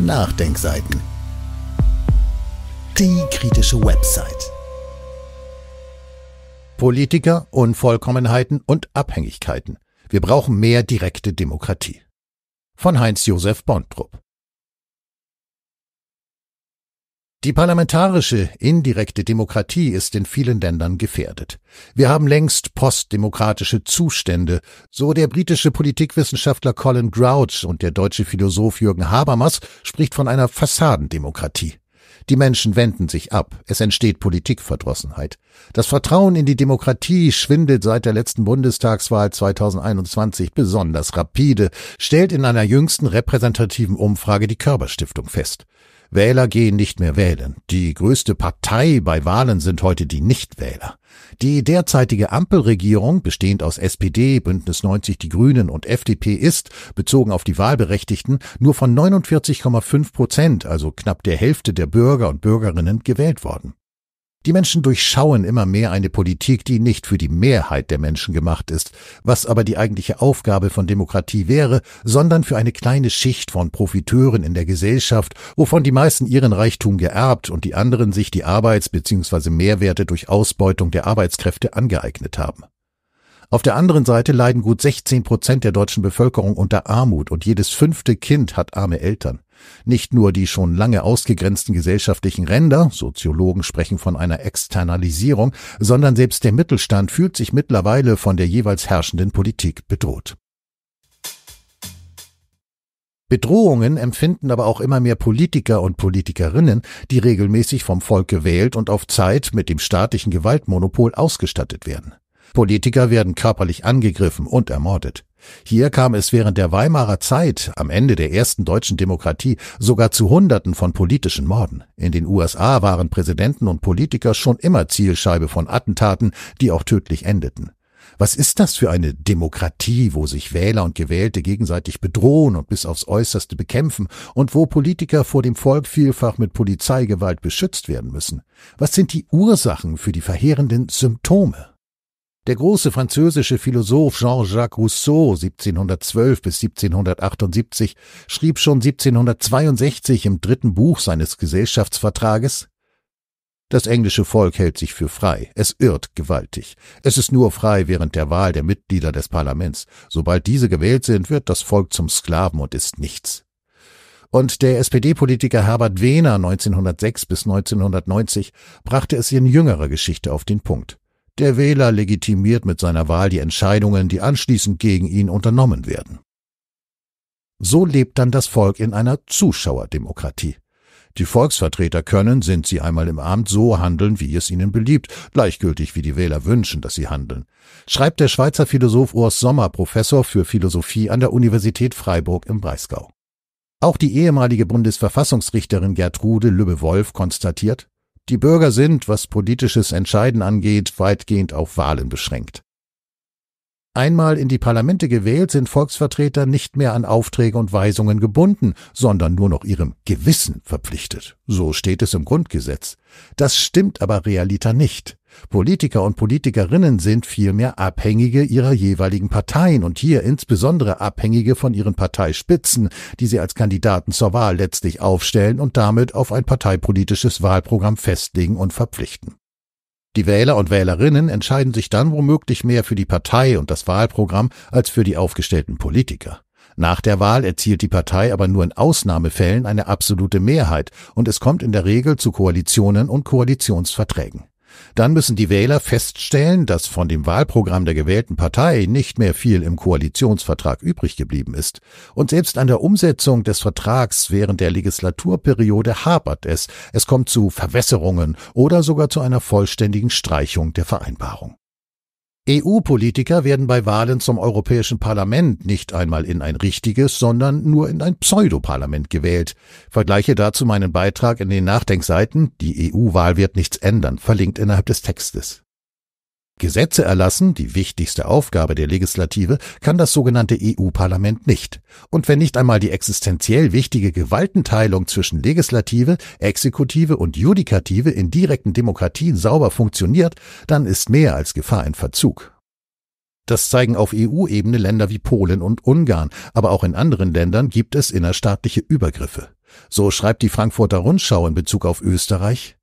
Nachdenkseiten. Die kritische Website. Politiker, Unvollkommenheiten und Abhängigkeiten. Wir brauchen mehr direkte Demokratie. Von Heinz Josef Bontrup. Die parlamentarische indirekte Demokratie ist in vielen Ländern gefährdet. Wir haben längst postdemokratische Zustände, so der britische Politikwissenschaftler Colin Grouch und der deutsche Philosoph Jürgen Habermas spricht von einer Fassadendemokratie. Die Menschen wenden sich ab, es entsteht Politikverdrossenheit. Das Vertrauen in die Demokratie schwindelt seit der letzten Bundestagswahl 2021 besonders rapide, stellt in einer jüngsten repräsentativen Umfrage die Körperstiftung fest. Wähler gehen nicht mehr wählen. Die größte Partei bei Wahlen sind heute die Nichtwähler. Die derzeitige Ampelregierung, bestehend aus SPD, Bündnis 90 Die Grünen und FDP, ist, bezogen auf die Wahlberechtigten, nur von 49,5 Prozent, also knapp der Hälfte der Bürger und Bürgerinnen, gewählt worden. Die Menschen durchschauen immer mehr eine Politik, die nicht für die Mehrheit der Menschen gemacht ist, was aber die eigentliche Aufgabe von Demokratie wäre, sondern für eine kleine Schicht von Profiteuren in der Gesellschaft, wovon die meisten ihren Reichtum geerbt und die anderen sich die Arbeits- bzw. Mehrwerte durch Ausbeutung der Arbeitskräfte angeeignet haben. Auf der anderen Seite leiden gut 16 Prozent der deutschen Bevölkerung unter Armut und jedes fünfte Kind hat arme Eltern. Nicht nur die schon lange ausgegrenzten gesellschaftlichen Ränder, Soziologen sprechen von einer Externalisierung, sondern selbst der Mittelstand fühlt sich mittlerweile von der jeweils herrschenden Politik bedroht. Bedrohungen empfinden aber auch immer mehr Politiker und Politikerinnen, die regelmäßig vom Volk gewählt und auf Zeit mit dem staatlichen Gewaltmonopol ausgestattet werden. Politiker werden körperlich angegriffen und ermordet. Hier kam es während der Weimarer Zeit, am Ende der ersten deutschen Demokratie, sogar zu Hunderten von politischen Morden. In den USA waren Präsidenten und Politiker schon immer Zielscheibe von Attentaten, die auch tödlich endeten. Was ist das für eine Demokratie, wo sich Wähler und Gewählte gegenseitig bedrohen und bis aufs Äußerste bekämpfen und wo Politiker vor dem Volk vielfach mit Polizeigewalt beschützt werden müssen? Was sind die Ursachen für die verheerenden Symptome? Der große französische Philosoph Jean-Jacques Rousseau 1712 bis 1778 schrieb schon 1762 im dritten Buch seines Gesellschaftsvertrages Das englische Volk hält sich für frei, es irrt gewaltig. Es ist nur frei während der Wahl der Mitglieder des Parlaments. Sobald diese gewählt sind, wird das Volk zum Sklaven und ist nichts. Und der SPD-Politiker Herbert Wehner 1906 bis 1990 brachte es in jüngerer Geschichte auf den Punkt. Der Wähler legitimiert mit seiner Wahl die Entscheidungen, die anschließend gegen ihn unternommen werden. So lebt dann das Volk in einer Zuschauerdemokratie. Die Volksvertreter können, sind sie einmal im Amt, so handeln, wie es ihnen beliebt, gleichgültig wie die Wähler wünschen, dass sie handeln, schreibt der Schweizer Philosoph Urs Sommer, Professor für Philosophie an der Universität Freiburg im Breisgau. Auch die ehemalige Bundesverfassungsrichterin Gertrude Lübbe-Wolf konstatiert, die Bürger sind, was politisches Entscheiden angeht, weitgehend auf Wahlen beschränkt. Einmal in die Parlamente gewählt, sind Volksvertreter nicht mehr an Aufträge und Weisungen gebunden, sondern nur noch ihrem Gewissen verpflichtet. So steht es im Grundgesetz. Das stimmt aber realiter nicht. Politiker und Politikerinnen sind vielmehr Abhängige ihrer jeweiligen Parteien und hier insbesondere Abhängige von ihren Parteispitzen, die sie als Kandidaten zur Wahl letztlich aufstellen und damit auf ein parteipolitisches Wahlprogramm festlegen und verpflichten. Die Wähler und Wählerinnen entscheiden sich dann womöglich mehr für die Partei und das Wahlprogramm als für die aufgestellten Politiker. Nach der Wahl erzielt die Partei aber nur in Ausnahmefällen eine absolute Mehrheit und es kommt in der Regel zu Koalitionen und Koalitionsverträgen. Dann müssen die Wähler feststellen, dass von dem Wahlprogramm der gewählten Partei nicht mehr viel im Koalitionsvertrag übrig geblieben ist. Und selbst an der Umsetzung des Vertrags während der Legislaturperiode hapert es. Es kommt zu Verwässerungen oder sogar zu einer vollständigen Streichung der Vereinbarung. EU-Politiker werden bei Wahlen zum Europäischen Parlament nicht einmal in ein richtiges, sondern nur in ein Pseudoparlament gewählt. Vergleiche dazu meinen Beitrag in den Nachdenkseiten Die EU-Wahl wird nichts ändern, verlinkt innerhalb des Textes. Gesetze erlassen, die wichtigste Aufgabe der Legislative, kann das sogenannte EU-Parlament nicht. Und wenn nicht einmal die existenziell wichtige Gewaltenteilung zwischen Legislative, Exekutive und Judikative in direkten Demokratien sauber funktioniert, dann ist mehr als Gefahr ein Verzug. Das zeigen auf EU-Ebene Länder wie Polen und Ungarn, aber auch in anderen Ländern gibt es innerstaatliche Übergriffe. So schreibt die Frankfurter Rundschau in Bezug auf Österreich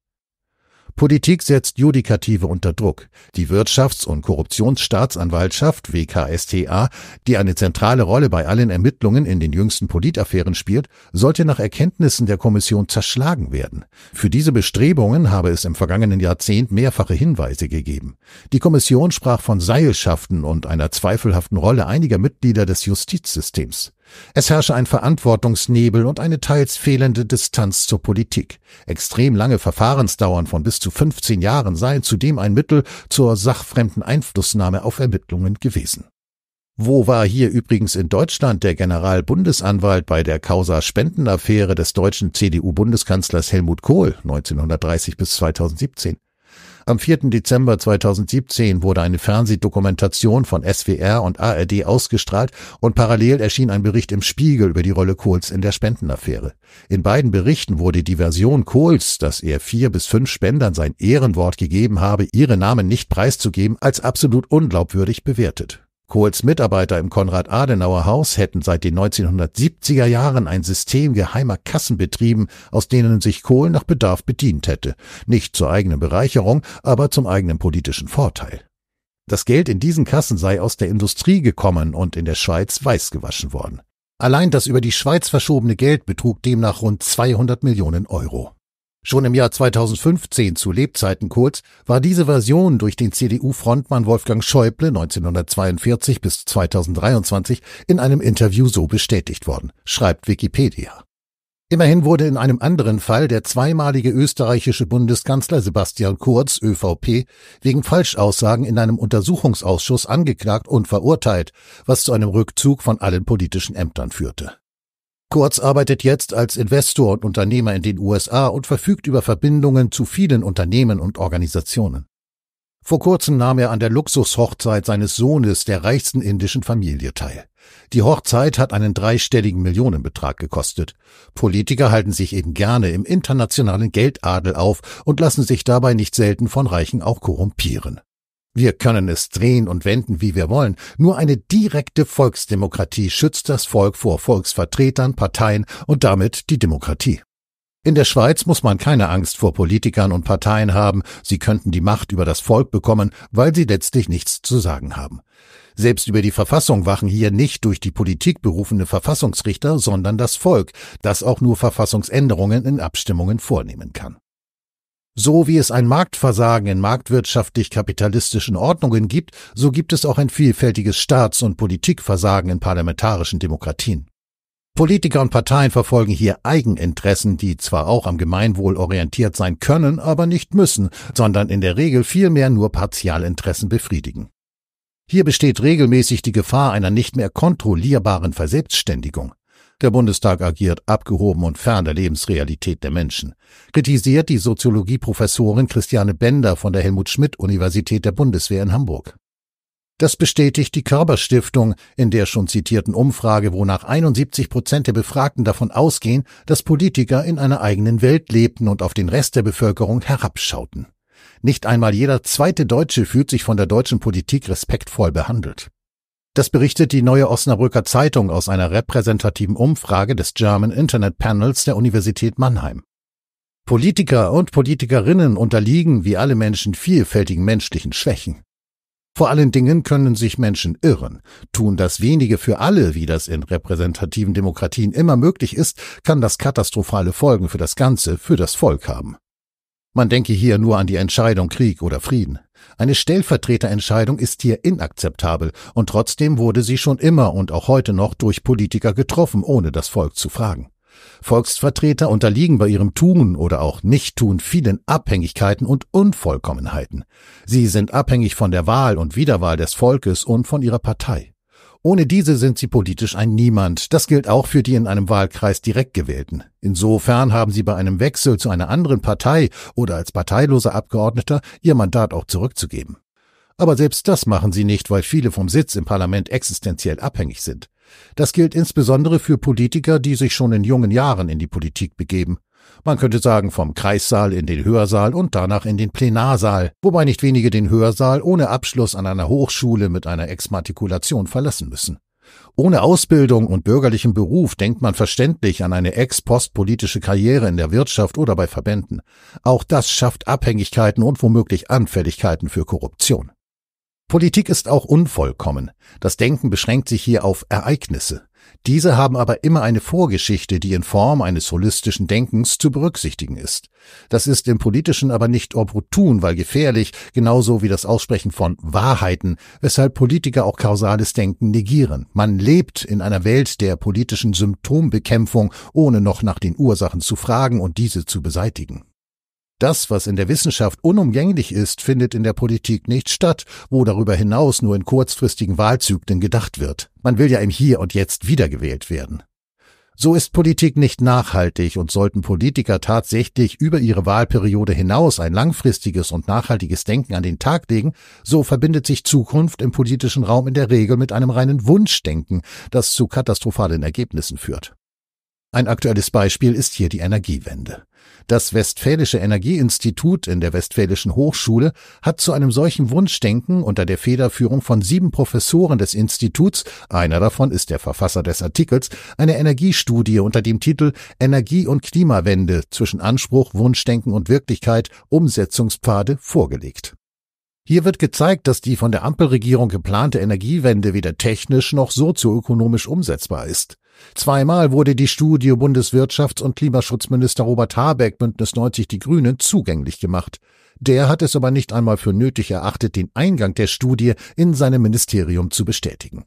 Politik setzt Judikative unter Druck. Die Wirtschafts- und Korruptionsstaatsanwaltschaft WKSTA, die eine zentrale Rolle bei allen Ermittlungen in den jüngsten Politaffären spielt, sollte nach Erkenntnissen der Kommission zerschlagen werden. Für diese Bestrebungen habe es im vergangenen Jahrzehnt mehrfache Hinweise gegeben. Die Kommission sprach von Seilschaften und einer zweifelhaften Rolle einiger Mitglieder des Justizsystems. Es herrsche ein Verantwortungsnebel und eine teils fehlende Distanz zur Politik. Extrem lange Verfahrensdauern von bis zu 15 Jahren seien zudem ein Mittel zur sachfremden Einflussnahme auf Ermittlungen gewesen. Wo war hier übrigens in Deutschland der Generalbundesanwalt bei der Causa Spendenaffäre des deutschen CDU-Bundeskanzlers Helmut Kohl 1930 bis 2017? Am 4. Dezember 2017 wurde eine Fernsehdokumentation von SWR und ARD ausgestrahlt und parallel erschien ein Bericht im Spiegel über die Rolle Kohls in der Spendenaffäre. In beiden Berichten wurde die Version Kohls, dass er vier bis fünf Spendern sein Ehrenwort gegeben habe, ihre Namen nicht preiszugeben, als absolut unglaubwürdig bewertet. Kohls Mitarbeiter im Konrad-Adenauer-Haus hätten seit den 1970er Jahren ein System geheimer Kassen betrieben, aus denen sich Kohl nach Bedarf bedient hätte. Nicht zur eigenen Bereicherung, aber zum eigenen politischen Vorteil. Das Geld in diesen Kassen sei aus der Industrie gekommen und in der Schweiz weiß gewaschen worden. Allein das über die Schweiz verschobene Geld betrug demnach rund 200 Millionen Euro. Schon im Jahr 2015 zu Lebzeiten Kohls war diese Version durch den CDU-Frontmann Wolfgang Schäuble 1942 bis 2023 in einem Interview so bestätigt worden, schreibt Wikipedia. Immerhin wurde in einem anderen Fall der zweimalige österreichische Bundeskanzler Sebastian Kurz, ÖVP, wegen Falschaussagen in einem Untersuchungsausschuss angeklagt und verurteilt, was zu einem Rückzug von allen politischen Ämtern führte. Kurz arbeitet jetzt als Investor und Unternehmer in den USA und verfügt über Verbindungen zu vielen Unternehmen und Organisationen. Vor kurzem nahm er an der Luxushochzeit seines Sohnes der reichsten indischen Familie teil. Die Hochzeit hat einen dreistelligen Millionenbetrag gekostet. Politiker halten sich eben gerne im internationalen Geldadel auf und lassen sich dabei nicht selten von Reichen auch korrumpieren. Wir können es drehen und wenden, wie wir wollen. Nur eine direkte Volksdemokratie schützt das Volk vor Volksvertretern, Parteien und damit die Demokratie. In der Schweiz muss man keine Angst vor Politikern und Parteien haben, sie könnten die Macht über das Volk bekommen, weil sie letztlich nichts zu sagen haben. Selbst über die Verfassung wachen hier nicht durch die Politik berufene Verfassungsrichter, sondern das Volk, das auch nur Verfassungsänderungen in Abstimmungen vornehmen kann. So wie es ein Marktversagen in marktwirtschaftlich-kapitalistischen Ordnungen gibt, so gibt es auch ein vielfältiges Staats- und Politikversagen in parlamentarischen Demokratien. Politiker und Parteien verfolgen hier Eigeninteressen, die zwar auch am Gemeinwohl orientiert sein können, aber nicht müssen, sondern in der Regel vielmehr nur Partialinteressen befriedigen. Hier besteht regelmäßig die Gefahr einer nicht mehr kontrollierbaren Verselbstständigung. Der Bundestag agiert abgehoben und fern der Lebensrealität der Menschen, kritisiert die Soziologieprofessorin Christiane Bender von der Helmut Schmidt Universität der Bundeswehr in Hamburg. Das bestätigt die Körperstiftung in der schon zitierten Umfrage, wonach 71 Prozent der Befragten davon ausgehen, dass Politiker in einer eigenen Welt lebten und auf den Rest der Bevölkerung herabschauten. Nicht einmal jeder zweite Deutsche fühlt sich von der deutschen Politik respektvoll behandelt. Das berichtet die Neue Osnabrücker Zeitung aus einer repräsentativen Umfrage des German Internet Panels der Universität Mannheim. Politiker und Politikerinnen unterliegen wie alle Menschen vielfältigen menschlichen Schwächen. Vor allen Dingen können sich Menschen irren. Tun das wenige für alle, wie das in repräsentativen Demokratien immer möglich ist, kann das katastrophale Folgen für das Ganze, für das Volk haben. Man denke hier nur an die Entscheidung Krieg oder Frieden. Eine Stellvertreterentscheidung ist hier inakzeptabel, und trotzdem wurde sie schon immer und auch heute noch durch Politiker getroffen, ohne das Volk zu fragen. Volksvertreter unterliegen bei ihrem Tun oder auch Nichttun vielen Abhängigkeiten und Unvollkommenheiten. Sie sind abhängig von der Wahl und Wiederwahl des Volkes und von ihrer Partei. Ohne diese sind sie politisch ein Niemand. Das gilt auch für die in einem Wahlkreis direkt gewählten. Insofern haben sie bei einem Wechsel zu einer anderen Partei oder als parteiloser Abgeordneter ihr Mandat auch zurückzugeben. Aber selbst das machen sie nicht, weil viele vom Sitz im Parlament existenziell abhängig sind. Das gilt insbesondere für Politiker, die sich schon in jungen Jahren in die Politik begeben. Man könnte sagen vom Kreissaal in den Hörsaal und danach in den Plenarsaal, wobei nicht wenige den Hörsaal ohne Abschluss an einer Hochschule mit einer Exmatrikulation verlassen müssen. Ohne Ausbildung und bürgerlichen Beruf denkt man verständlich an eine ex-postpolitische Karriere in der Wirtschaft oder bei Verbänden. Auch das schafft Abhängigkeiten und womöglich Anfälligkeiten für Korruption. Politik ist auch unvollkommen. Das Denken beschränkt sich hier auf Ereignisse. Diese haben aber immer eine Vorgeschichte, die in Form eines holistischen Denkens zu berücksichtigen ist. Das ist im Politischen aber nicht opportun, weil gefährlich, genauso wie das Aussprechen von Wahrheiten, weshalb Politiker auch kausales Denken negieren. Man lebt in einer Welt der politischen Symptombekämpfung, ohne noch nach den Ursachen zu fragen und diese zu beseitigen. Das, was in der Wissenschaft unumgänglich ist, findet in der Politik nicht statt, wo darüber hinaus nur in kurzfristigen Wahlzyklen gedacht wird. Man will ja im Hier und Jetzt wiedergewählt werden. So ist Politik nicht nachhaltig und sollten Politiker tatsächlich über ihre Wahlperiode hinaus ein langfristiges und nachhaltiges Denken an den Tag legen, so verbindet sich Zukunft im politischen Raum in der Regel mit einem reinen Wunschdenken, das zu katastrophalen Ergebnissen führt. Ein aktuelles Beispiel ist hier die Energiewende. Das Westfälische Energieinstitut in der Westfälischen Hochschule hat zu einem solchen Wunschdenken unter der Federführung von sieben Professoren des Instituts, einer davon ist der Verfasser des Artikels, eine Energiestudie unter dem Titel Energie- und Klimawende zwischen Anspruch, Wunschdenken und Wirklichkeit, Umsetzungspfade vorgelegt hier wird gezeigt, dass die von der Ampelregierung geplante Energiewende weder technisch noch sozioökonomisch umsetzbar ist. Zweimal wurde die Studie Bundeswirtschafts- und Klimaschutzminister Robert Habeck Bündnis 90 Die Grünen zugänglich gemacht. Der hat es aber nicht einmal für nötig erachtet, den Eingang der Studie in seinem Ministerium zu bestätigen.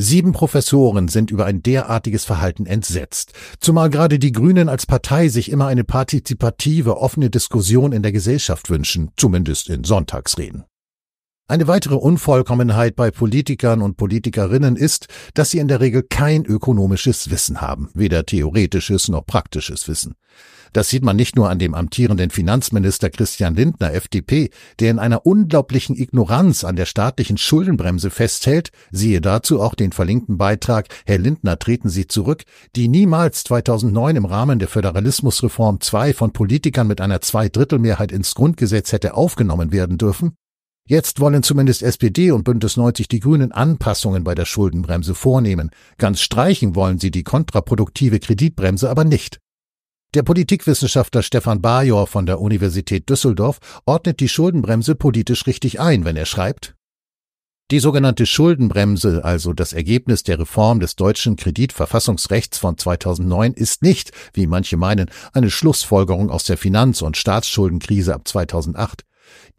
Sieben Professoren sind über ein derartiges Verhalten entsetzt, zumal gerade die Grünen als Partei sich immer eine partizipative, offene Diskussion in der Gesellschaft wünschen, zumindest in Sonntagsreden. Eine weitere Unvollkommenheit bei Politikern und Politikerinnen ist, dass sie in der Regel kein ökonomisches Wissen haben, weder theoretisches noch praktisches Wissen. Das sieht man nicht nur an dem amtierenden Finanzminister Christian Lindner FDP, der in einer unglaublichen Ignoranz an der staatlichen Schuldenbremse festhält, siehe dazu auch den verlinkten Beitrag Herr Lindner treten Sie zurück, die niemals 2009 im Rahmen der Föderalismusreform 2 von Politikern mit einer Zweidrittelmehrheit ins Grundgesetz hätte aufgenommen werden dürfen, Jetzt wollen zumindest SPD und Bündnis 90 die Grünen Anpassungen bei der Schuldenbremse vornehmen. Ganz streichen wollen sie die kontraproduktive Kreditbremse aber nicht. Der Politikwissenschaftler Stefan Bajor von der Universität Düsseldorf ordnet die Schuldenbremse politisch richtig ein, wenn er schreibt, die sogenannte Schuldenbremse, also das Ergebnis der Reform des deutschen Kreditverfassungsrechts von 2009, ist nicht, wie manche meinen, eine Schlussfolgerung aus der Finanz- und Staatsschuldenkrise ab 2008.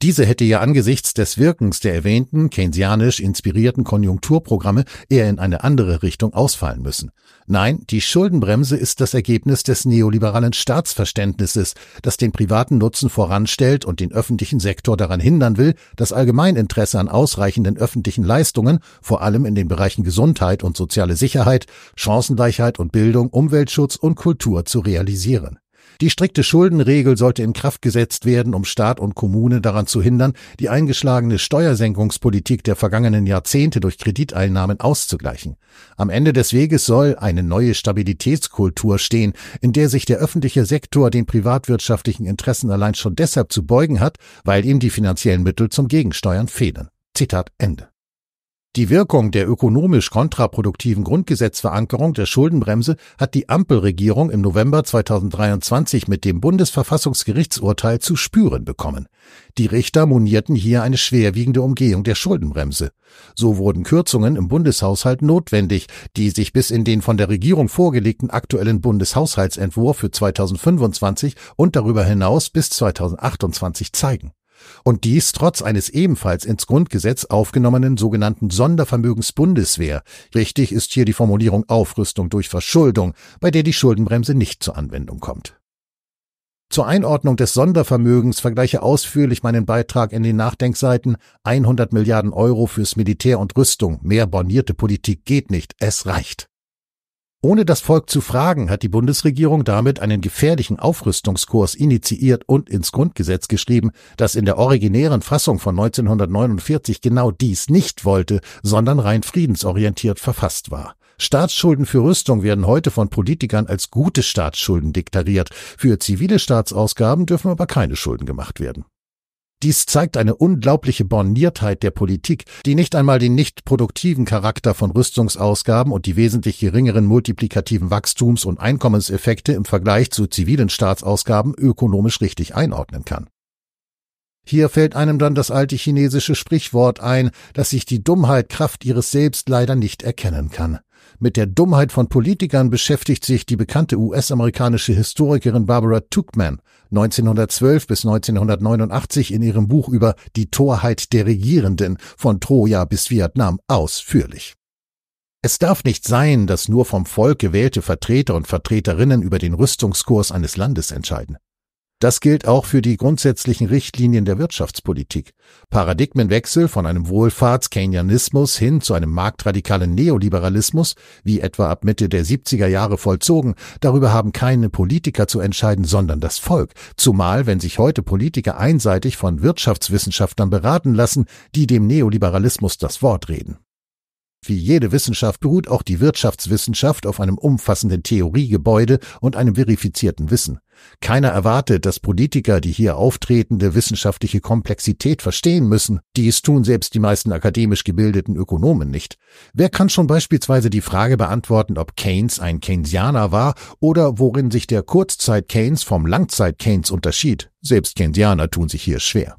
Diese hätte ja angesichts des Wirkens der erwähnten keynesianisch inspirierten Konjunkturprogramme eher in eine andere Richtung ausfallen müssen. Nein, die Schuldenbremse ist das Ergebnis des neoliberalen Staatsverständnisses, das den privaten Nutzen voranstellt und den öffentlichen Sektor daran hindern will, das Allgemeininteresse an ausreichenden öffentlichen Leistungen, vor allem in den Bereichen Gesundheit und soziale Sicherheit, Chancengleichheit und Bildung, Umweltschutz und Kultur zu realisieren. Die strikte Schuldenregel sollte in Kraft gesetzt werden, um Staat und Kommune daran zu hindern, die eingeschlagene Steuersenkungspolitik der vergangenen Jahrzehnte durch Krediteinnahmen auszugleichen. Am Ende des Weges soll eine neue Stabilitätskultur stehen, in der sich der öffentliche Sektor den privatwirtschaftlichen Interessen allein schon deshalb zu beugen hat, weil ihm die finanziellen Mittel zum Gegensteuern fehlen. Zitat Ende. Die Wirkung der ökonomisch kontraproduktiven Grundgesetzverankerung der Schuldenbremse hat die Ampelregierung im November 2023 mit dem Bundesverfassungsgerichtsurteil zu spüren bekommen. Die Richter monierten hier eine schwerwiegende Umgehung der Schuldenbremse. So wurden Kürzungen im Bundeshaushalt notwendig, die sich bis in den von der Regierung vorgelegten aktuellen Bundeshaushaltsentwurf für 2025 und darüber hinaus bis 2028 zeigen. Und dies trotz eines ebenfalls ins Grundgesetz aufgenommenen sogenannten Sondervermögens Bundeswehr. Richtig ist hier die Formulierung Aufrüstung durch Verschuldung, bei der die Schuldenbremse nicht zur Anwendung kommt. Zur Einordnung des Sondervermögens vergleiche ausführlich meinen Beitrag in den Nachdenkseiten 100 Milliarden Euro fürs Militär und Rüstung, mehr bornierte Politik geht nicht, es reicht. Ohne das Volk zu fragen, hat die Bundesregierung damit einen gefährlichen Aufrüstungskurs initiiert und ins Grundgesetz geschrieben, das in der originären Fassung von 1949 genau dies nicht wollte, sondern rein friedensorientiert verfasst war. Staatsschulden für Rüstung werden heute von Politikern als gute Staatsschulden deklariert. Für zivile Staatsausgaben dürfen aber keine Schulden gemacht werden. Dies zeigt eine unglaubliche Borniertheit der Politik, die nicht einmal den nicht produktiven Charakter von Rüstungsausgaben und die wesentlich geringeren multiplikativen Wachstums- und Einkommenseffekte im Vergleich zu zivilen Staatsausgaben ökonomisch richtig einordnen kann. Hier fällt einem dann das alte chinesische Sprichwort ein, dass sich die Dummheit Kraft ihres Selbst leider nicht erkennen kann. Mit der Dummheit von Politikern beschäftigt sich die bekannte US-amerikanische Historikerin Barbara Tuchman 1912 bis 1989 in ihrem Buch über die Torheit der Regierenden von Troja bis Vietnam ausführlich. Es darf nicht sein, dass nur vom Volk gewählte Vertreter und Vertreterinnen über den Rüstungskurs eines Landes entscheiden. Das gilt auch für die grundsätzlichen Richtlinien der Wirtschaftspolitik. Paradigmenwechsel von einem Wohlfahrts-Keynesianismus hin zu einem marktradikalen Neoliberalismus, wie etwa ab Mitte der 70er Jahre vollzogen, darüber haben keine Politiker zu entscheiden, sondern das Volk. Zumal, wenn sich heute Politiker einseitig von Wirtschaftswissenschaftlern beraten lassen, die dem Neoliberalismus das Wort reden. Wie jede Wissenschaft beruht auch die Wirtschaftswissenschaft auf einem umfassenden Theoriegebäude und einem verifizierten Wissen. Keiner erwartet, dass Politiker die hier auftretende wissenschaftliche Komplexität verstehen müssen. Dies tun selbst die meisten akademisch gebildeten Ökonomen nicht. Wer kann schon beispielsweise die Frage beantworten, ob Keynes ein Keynesianer war oder worin sich der Kurzzeit Keynes vom Langzeit Keynes unterschied? Selbst Keynesianer tun sich hier schwer.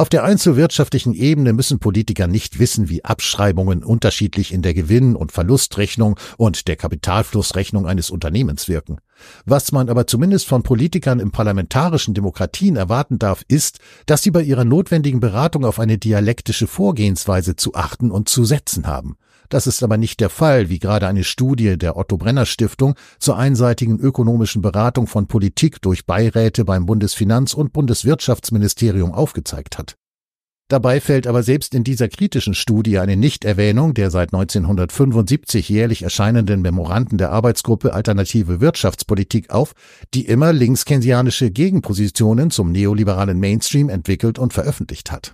Auf der einzelwirtschaftlichen Ebene müssen Politiker nicht wissen, wie Abschreibungen unterschiedlich in der Gewinn- und Verlustrechnung und der Kapitalflussrechnung eines Unternehmens wirken. Was man aber zumindest von Politikern in parlamentarischen Demokratien erwarten darf, ist, dass sie bei ihrer notwendigen Beratung auf eine dialektische Vorgehensweise zu achten und zu setzen haben. Das ist aber nicht der Fall, wie gerade eine Studie der Otto Brenner Stiftung zur einseitigen ökonomischen Beratung von Politik durch Beiräte beim Bundesfinanz- und Bundeswirtschaftsministerium aufgezeigt hat. Dabei fällt aber selbst in dieser kritischen Studie eine Nichterwähnung der seit 1975 jährlich erscheinenden Memoranden der Arbeitsgruppe Alternative Wirtschaftspolitik auf, die immer linkskensianische Gegenpositionen zum neoliberalen Mainstream entwickelt und veröffentlicht hat.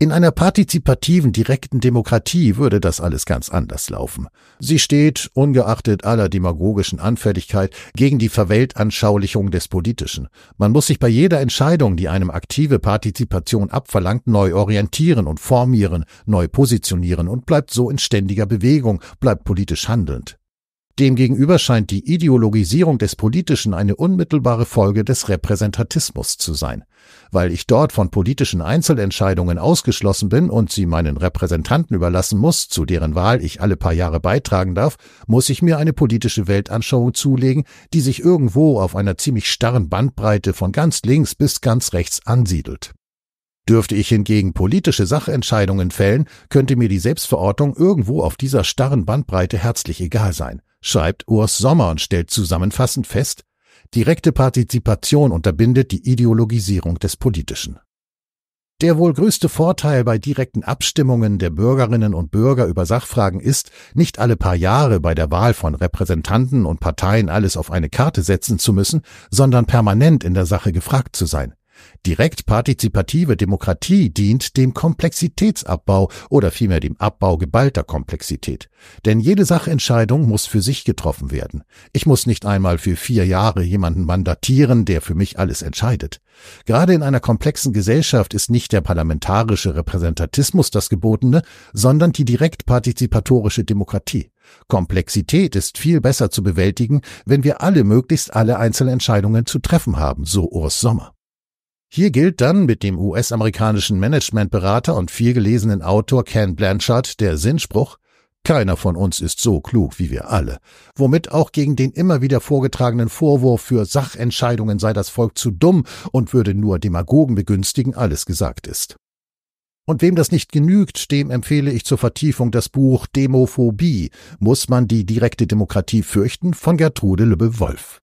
In einer partizipativen, direkten Demokratie würde das alles ganz anders laufen. Sie steht, ungeachtet aller demagogischen Anfälligkeit, gegen die Verweltanschaulichung des Politischen. Man muss sich bei jeder Entscheidung, die einem aktive Partizipation abverlangt, neu orientieren und formieren, neu positionieren und bleibt so in ständiger Bewegung, bleibt politisch handelnd. Demgegenüber scheint die Ideologisierung des Politischen eine unmittelbare Folge des Repräsentatismus zu sein. Weil ich dort von politischen Einzelentscheidungen ausgeschlossen bin und sie meinen Repräsentanten überlassen muss, zu deren Wahl ich alle paar Jahre beitragen darf, muss ich mir eine politische Weltanschauung zulegen, die sich irgendwo auf einer ziemlich starren Bandbreite von ganz links bis ganz rechts ansiedelt. Dürfte ich hingegen politische Sachentscheidungen fällen, könnte mir die Selbstverortung irgendwo auf dieser starren Bandbreite herzlich egal sein schreibt Urs Sommer und stellt zusammenfassend fest, direkte Partizipation unterbindet die Ideologisierung des Politischen. Der wohl größte Vorteil bei direkten Abstimmungen der Bürgerinnen und Bürger über Sachfragen ist, nicht alle paar Jahre bei der Wahl von Repräsentanten und Parteien alles auf eine Karte setzen zu müssen, sondern permanent in der Sache gefragt zu sein. Direkt partizipative Demokratie dient dem Komplexitätsabbau oder vielmehr dem Abbau geballter Komplexität. Denn jede Sachentscheidung muss für sich getroffen werden. Ich muss nicht einmal für vier Jahre jemanden mandatieren, der für mich alles entscheidet. Gerade in einer komplexen Gesellschaft ist nicht der parlamentarische Repräsentatismus das Gebotene, sondern die direkt partizipatorische Demokratie. Komplexität ist viel besser zu bewältigen, wenn wir alle möglichst alle Einzelentscheidungen zu treffen haben, so Urs Sommer. Hier gilt dann mit dem US-amerikanischen Managementberater und vielgelesenen Autor Ken Blanchard der Sinnspruch, keiner von uns ist so klug wie wir alle, womit auch gegen den immer wieder vorgetragenen Vorwurf für Sachentscheidungen sei das Volk zu dumm und würde nur Demagogen begünstigen alles gesagt ist. Und wem das nicht genügt, dem empfehle ich zur Vertiefung das Buch Demophobie, muss man die direkte Demokratie fürchten von Gertrude Lübbe-Wolf.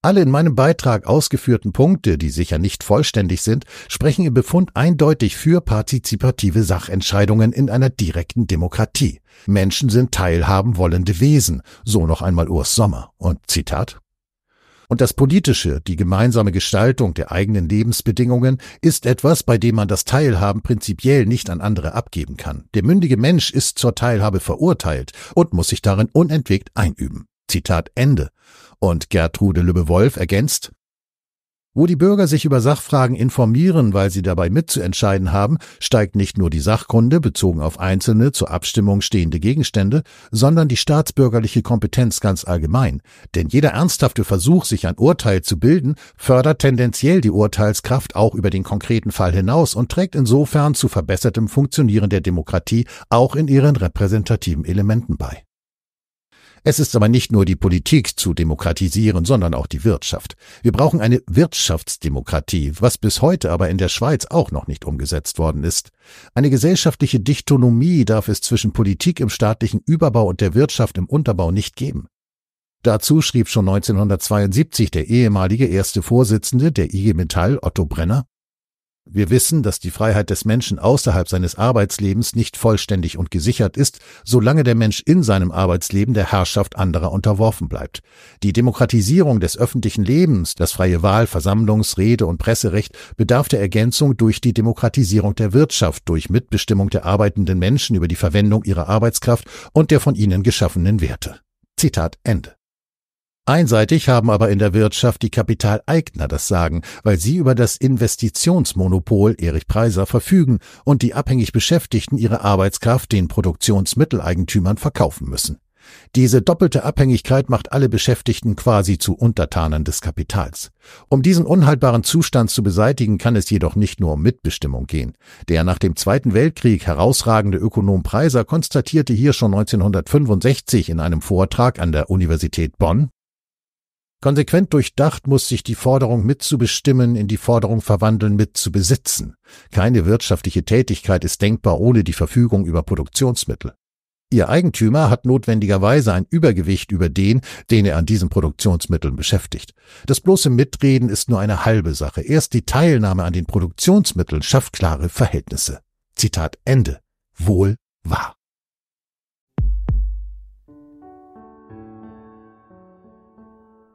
Alle in meinem Beitrag ausgeführten Punkte, die sicher nicht vollständig sind, sprechen im Befund eindeutig für partizipative Sachentscheidungen in einer direkten Demokratie. Menschen sind teilhaben wollende Wesen, so noch einmal Urs Sommer. Und Zitat und das Politische, die gemeinsame Gestaltung der eigenen Lebensbedingungen, ist etwas, bei dem man das Teilhaben prinzipiell nicht an andere abgeben kann. Der mündige Mensch ist zur Teilhabe verurteilt und muss sich darin unentwegt einüben. Zitat Ende und Gertrude Lübbe-Wolf ergänzt, wo die Bürger sich über Sachfragen informieren, weil sie dabei mitzuentscheiden haben, steigt nicht nur die Sachkunde bezogen auf einzelne zur Abstimmung stehende Gegenstände, sondern die staatsbürgerliche Kompetenz ganz allgemein. Denn jeder ernsthafte Versuch, sich ein Urteil zu bilden, fördert tendenziell die Urteilskraft auch über den konkreten Fall hinaus und trägt insofern zu verbessertem Funktionieren der Demokratie auch in ihren repräsentativen Elementen bei. Es ist aber nicht nur die Politik zu demokratisieren, sondern auch die Wirtschaft. Wir brauchen eine Wirtschaftsdemokratie, was bis heute aber in der Schweiz auch noch nicht umgesetzt worden ist. Eine gesellschaftliche Dichtonomie darf es zwischen Politik im staatlichen Überbau und der Wirtschaft im Unterbau nicht geben. Dazu schrieb schon 1972 der ehemalige erste Vorsitzende der IG Metall Otto Brenner wir wissen, dass die Freiheit des Menschen außerhalb seines Arbeitslebens nicht vollständig und gesichert ist, solange der Mensch in seinem Arbeitsleben der Herrschaft anderer unterworfen bleibt. Die Demokratisierung des öffentlichen Lebens, das freie Wahl, Versammlungs-, Rede- und Presserecht bedarf der Ergänzung durch die Demokratisierung der Wirtschaft, durch Mitbestimmung der arbeitenden Menschen über die Verwendung ihrer Arbeitskraft und der von ihnen geschaffenen Werte. Zitat Ende. Einseitig haben aber in der Wirtschaft die Kapitaleigner das Sagen, weil sie über das Investitionsmonopol Erich Preiser verfügen und die abhängig Beschäftigten ihre Arbeitskraft den Produktionsmitteleigentümern verkaufen müssen. Diese doppelte Abhängigkeit macht alle Beschäftigten quasi zu Untertanen des Kapitals. Um diesen unhaltbaren Zustand zu beseitigen, kann es jedoch nicht nur um Mitbestimmung gehen. Der nach dem Zweiten Weltkrieg herausragende Ökonom Preiser konstatierte hier schon 1965 in einem Vortrag an der Universität Bonn, Konsequent durchdacht muss sich die Forderung mitzubestimmen in die Forderung verwandeln mitzubesitzen. Keine wirtschaftliche Tätigkeit ist denkbar ohne die Verfügung über Produktionsmittel. Ihr Eigentümer hat notwendigerweise ein Übergewicht über den, den er an diesen Produktionsmitteln beschäftigt. Das bloße Mitreden ist nur eine halbe Sache. Erst die Teilnahme an den Produktionsmitteln schafft klare Verhältnisse. Zitat Ende. Wohl wahr.